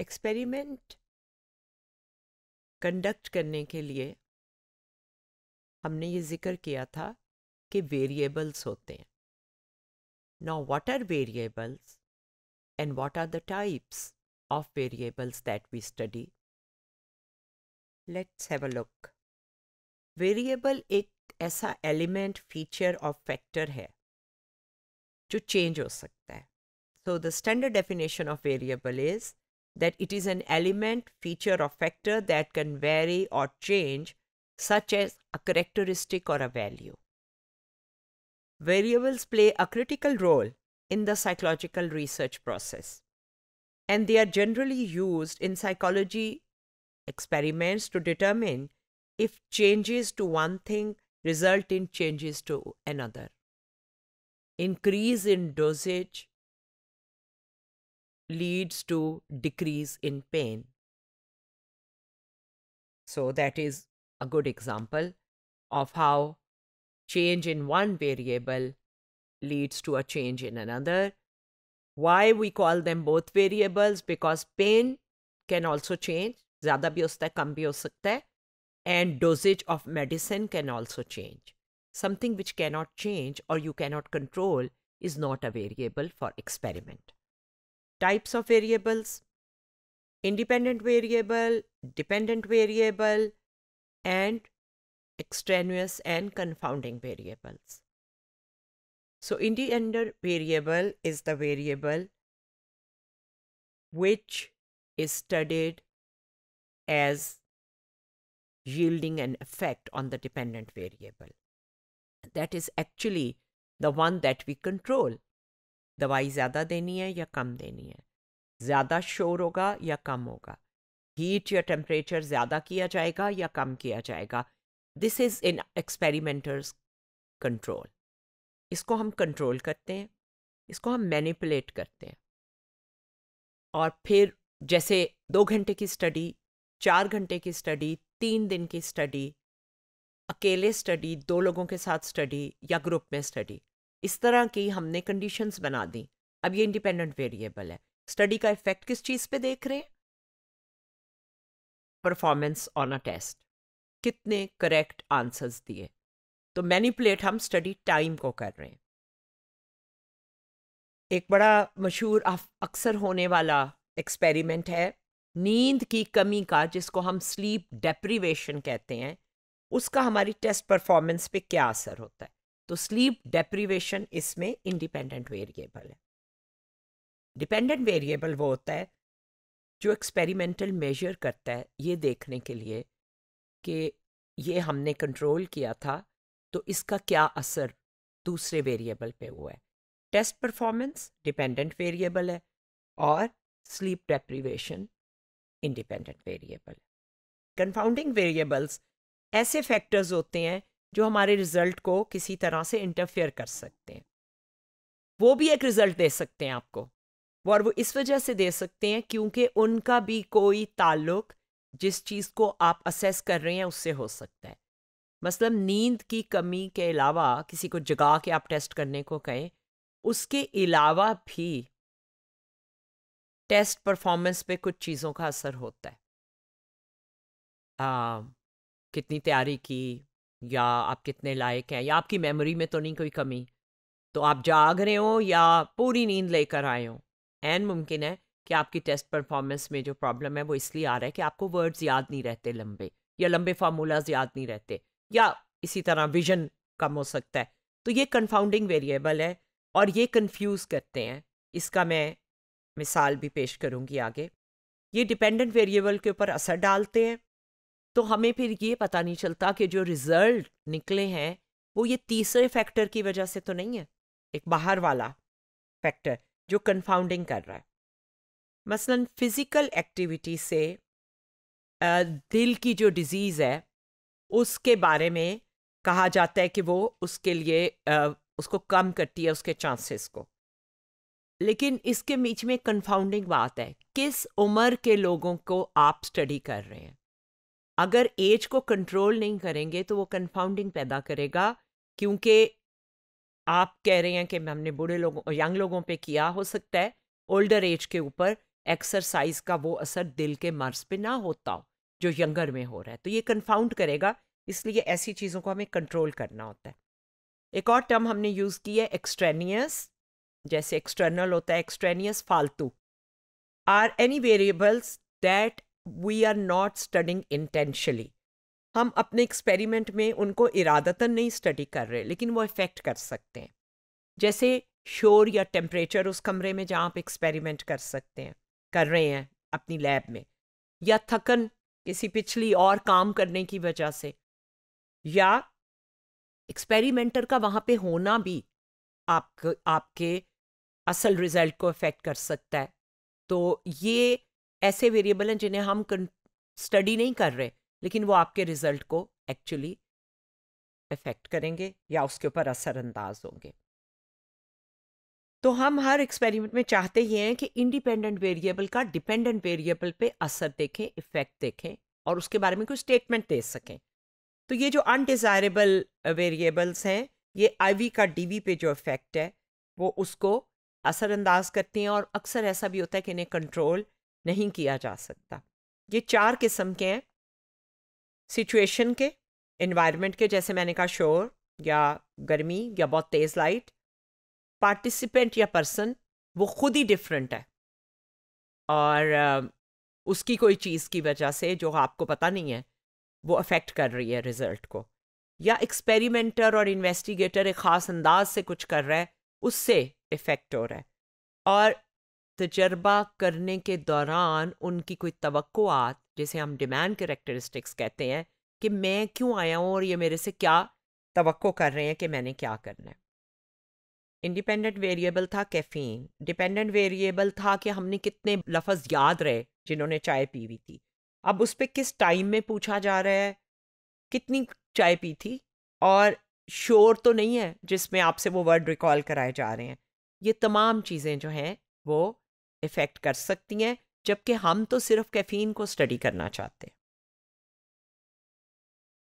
Experiment conduct करने के लिए हमने ये जिक्र किया था कि वेरिएबल्स होते हैं Now, what are variables and what are the types of variables that we study let's have a look variable एक ऐसा एलिमेंट फीचर ऑफ फैक्टर है जो चेंज हो सकता है so the standard definition of variable is that it is an element, feature, or factor that can vary or change, such as a characteristic or a value. Variables play a critical role in the psychological research process, and they are generally used in psychology experiments to determine if changes to one thing result in changes to another. Increase in dosage leads to decrease in pain. So that is a good example of how change in one variable leads to a change in another. Why we call them both variables? Because pain can also change. ज़्यादा भी हो सकता है कम भी हो सकता है and dosage of medicine can also change. Something which cannot change or you cannot control is not a variable for experiment types of variables, independent variable, dependent variable, and extraneous and confounding variables. So independent variable is the variable which is studied as yielding an effect on the dependent variable. That is actually the one that we control. दवाई ज़्यादा देनी है या कम देनी है ज़्यादा शोर होगा या कम होगा हीट या टेम्परेचर ज़्यादा किया जाएगा या कम किया जाएगा this is in experimenter's control इसको हम कंट्रोल करते हैं इसको हम मैनिपुलेट करते हैं और फिर जैसे दो घंटे की स्टडी चार घंटे की स्टडी तीन दिन की स्टडी अकेले स्टडी दो लोगों के साथ स्टडी या ग्रुप में स्टडी इस तरह की हमने कंडीशंस बना दी अब ये इंडिपेंडेंट वेरिएबल है स्टडी का इफेक्ट किस चीज़ पे देख रहे हैं परफॉर्मेंस ऑन अ टेस्ट कितने करेक्ट आंसर्स दिए तो मैनिपुलेट हम स्टडी टाइम को कर रहे हैं एक बड़ा मशहूर अक्सर होने वाला एक्सपेरिमेंट है नींद की कमी का जिसको हम स्लीप डेप्रीवेशन कहते हैं उसका हमारी टेस्ट परफॉर्मेंस पे क्या असर होता है तो स्लीप डेप्रीवेशन इसमें इंडिपेंडेंट वेरिएबल है डिपेंडेंट वेरिएबल वो होता है जो एक्सपेरिमेंटल मेजर करता है ये देखने के लिए कि ये हमने कंट्रोल किया था तो इसका क्या असर दूसरे वेरिएबल पे हुआ है टेस्ट परफॉर्मेंस डिपेंडेंट वेरिएबल है और स्लीप डेप्रीवेशन इंडिपेंडेंट वेरिएबल है कंफाउंडिंग वेरिएबल्स ऐसे फैक्टर्स होते हैं जो हमारे रिजल्ट को किसी तरह से इंटरफेयर कर सकते हैं वो भी एक रिजल्ट दे सकते हैं आपको और वो इस वजह से दे सकते हैं क्योंकि उनका भी कोई ताल्लुक जिस चीज़ को आप असेस कर रहे हैं उससे हो सकता है मतलब नींद की कमी के अलावा किसी को जगा के आप टेस्ट करने को कहें उसके अलावा भी टेस्ट परफॉर्मेंस पे कुछ चीज़ों का असर होता है आ, कितनी तैयारी की या आप कितने लायक हैं या आपकी मेमोरी में तो नहीं कोई कमी तो आप जाग रहे हो या पूरी नींद लेकर आए हो एंड मुमकिन है कि आपकी टेस्ट परफॉर्मेंस में जो प्रॉब्लम है वो इसलिए आ रहा है कि आपको वर्ड्स याद नहीं रहते लंबे या लंबे फार्मूलाज याद नहीं रहते या इसी तरह विजन कम हो सकता है तो ये कन्फाउंडिंग वेरिएबल है और ये कन्फ्यूज़ करते हैं इसका मैं मिसाल भी पेश करूँगी आगे ये डिपेंडेंट वेरिएबल के ऊपर असर डालते हैं तो हमें फिर ये पता नहीं चलता कि जो रिजल्ट निकले हैं वो ये तीसरे फैक्टर की वजह से तो नहीं है एक बाहर वाला फैक्टर जो कन्फाउंडिंग कर रहा है मसलन फिज़िकल एक्टिविटी से दिल की जो डिज़ीज़ है उसके बारे में कहा जाता है कि वो उसके लिए उसको कम करती है उसके चांसेस को लेकिन इसके बीच में कन्फाउंडिंग बात है किस उम्र के लोगों को आप स्टडी कर रहे हैं अगर एज को कंट्रोल नहीं करेंगे तो वो कन्फाउंडिंग पैदा करेगा क्योंकि आप कह रहे हैं कि हमने बूढ़े लोगों यंग लोगों पे किया हो सकता है ओल्डर एज के ऊपर एक्सरसाइज का वो असर दिल के मर्ज पे ना होता हो जो यंगर में हो रहा है तो ये कन्फाउंड करेगा इसलिए ऐसी चीज़ों को हमें कंट्रोल करना होता है एक और टर्म हमने यूज़ की है एक्सट्रेनियस जैसे एक्सटर्नल होता है एक्सट्रेनियस फालतू are any variables that we are not studying intentionally हम अपने एक्सपेरिमेंट में उनको इरादतन नहीं स्टडी कर रहे लेकिन वो इफ़ेक्ट कर सकते हैं जैसे शोर या टेम्परेचर उस कमरे में जहाँ आप एक्सपेरिमेंट कर सकते हैं कर रहे हैं अपनी लैब में या थकन किसी पिछली और काम करने की वजह से या एक्सपेरिमेंटर का वहाँ पे होना भी आपके आपके असल रिजल्ट को अफेक्ट कर सकता है तो ये ऐसे वेरिएबल हैं जिन्हें हम स्टडी नहीं कर रहे लेकिन वो आपके रिजल्ट को एक्चुअली इफेक्ट करेंगे या उसके ऊपर असरअंदाज होंगे तो हम हर एक्सपेरिमेंट में चाहते ही हैं कि इंडिपेंडेंट वेरिएबल का डिपेंडेंट वेरिएबल पे असर देखें इफेक्ट देखें और उसके बारे में कोई स्टेटमेंट दे सकें तो ये जो अनडिज़ायरेबल वेरिएबल्स हैं ये आईवी का डीवी पे जो इफेक्ट है वो उसको असरअंदाज करती हैं और अक्सर ऐसा भी होता है कि इन्हें कंट्रोल नहीं किया जा सकता ये चार किस्म के हैं सिचुएशन के एनवायरनमेंट के जैसे मैंने कहा शोर या गर्मी या बहुत तेज़ लाइट पार्टिसिपेंट या पर्सन वो खुद ही डिफरेंट है और उसकी कोई चीज़ की वजह से जो आपको पता नहीं है वो अफेक्ट कर रही है रिज़ल्ट को या एक्सपेरिमेंटर और इन्वेस्टिगेटर एक ख़ास अंदाज से कुछ कर रहा है उससे इफ़ेक्ट हो रहा है और तजर्बा करने के दौरान उनकी कोई तवक्कोआत जैसे हम डिमांड करेक्टरिस्टिक्स कहते हैं कि मैं क्यों आया हूँ और ये मेरे से क्या तो कर रहे हैं कि मैंने क्या करना है इंडिपेंडेंट वेरिएबल था कैफीन डिपेंडेंट वेरिएबल था कि हमने कितने लफज याद रहे जिन्होंने चाय पी हुई थी अब उस पर किस टाइम में पूछा जा रहा है कितनी चाय पी थी और शोर तो नहीं है जिसमें आपसे वो वर्ड रिकॉल कराए जा रहे हैं ये तमाम चीज़ें जो हैं वो इफ़ेक्ट कर सकती हैं जबकि हम तो सिर्फ कैफीन को स्टडी करना चाहते हैं